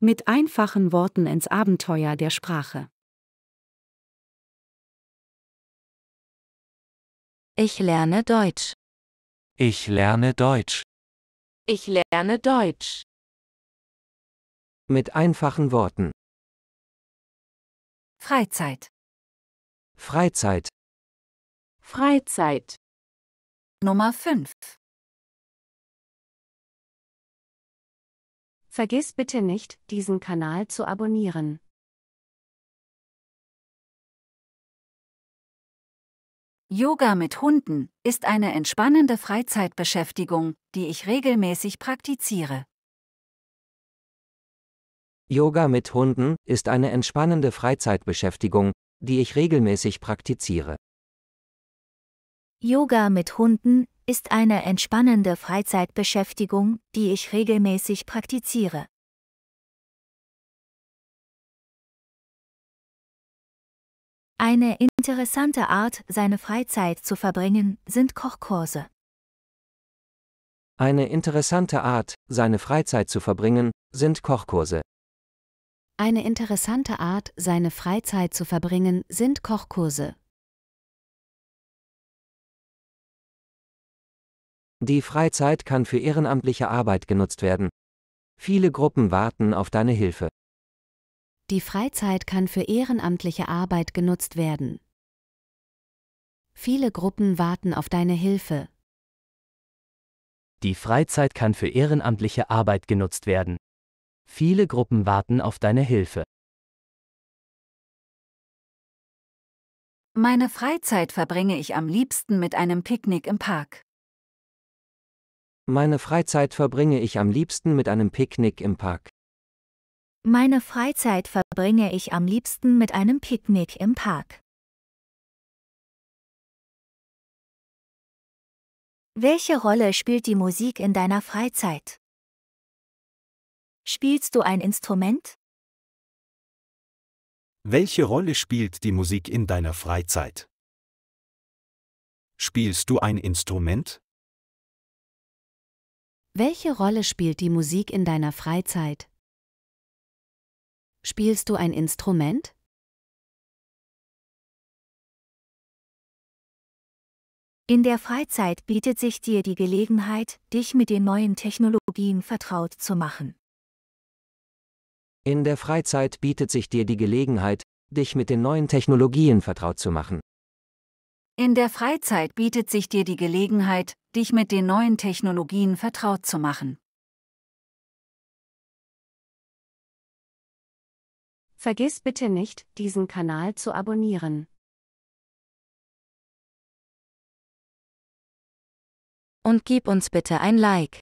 Mit einfachen Worten ins Abenteuer der Sprache. Ich lerne Deutsch. Ich lerne Deutsch. Ich lerne Deutsch. Mit einfachen Worten. Freizeit. Freizeit. Freizeit. Nummer 5. Vergiss bitte nicht, diesen Kanal zu abonnieren. Yoga mit Hunden ist eine entspannende Freizeitbeschäftigung, die ich regelmäßig praktiziere. Yoga mit Hunden ist eine entspannende Freizeitbeschäftigung, die ich regelmäßig praktiziere. Yoga mit Hunden ist eine entspannende Freizeitbeschäftigung, die ich regelmäßig praktiziere. Eine interessante Art, seine Freizeit zu verbringen, sind Kochkurse. Eine interessante Art, seine Freizeit zu verbringen, sind Kochkurse. Eine interessante Art, seine Freizeit zu verbringen, sind Kochkurse. Die Freizeit kann für ehrenamtliche Arbeit genutzt werden. Viele Gruppen warten auf deine Hilfe. Die Freizeit kann für ehrenamtliche Arbeit genutzt werden. Viele Gruppen warten auf deine Hilfe. Die Freizeit kann für ehrenamtliche Arbeit genutzt werden. Viele Gruppen warten auf deine Hilfe. Meine Freizeit verbringe ich am liebsten mit einem Picknick im Park. Meine Freizeit verbringe ich am liebsten mit einem Picknick im Park. Meine Freizeit verbringe ich am liebsten mit einem Picknick im Park. Welche Rolle spielt die Musik in deiner Freizeit? Spielst du ein Instrument? Welche Rolle spielt die Musik in deiner Freizeit? Spielst du ein Instrument? Welche Rolle spielt die Musik in deiner Freizeit? Spielst du ein Instrument? In der Freizeit bietet sich dir die Gelegenheit, dich mit den neuen Technologien vertraut zu machen. In der Freizeit bietet sich dir die Gelegenheit, dich mit den neuen Technologien vertraut zu machen. In der Freizeit bietet sich dir die Gelegenheit, dich mit den neuen Technologien vertraut zu machen. Vergiss bitte nicht, diesen Kanal zu abonnieren. Und gib uns bitte ein Like.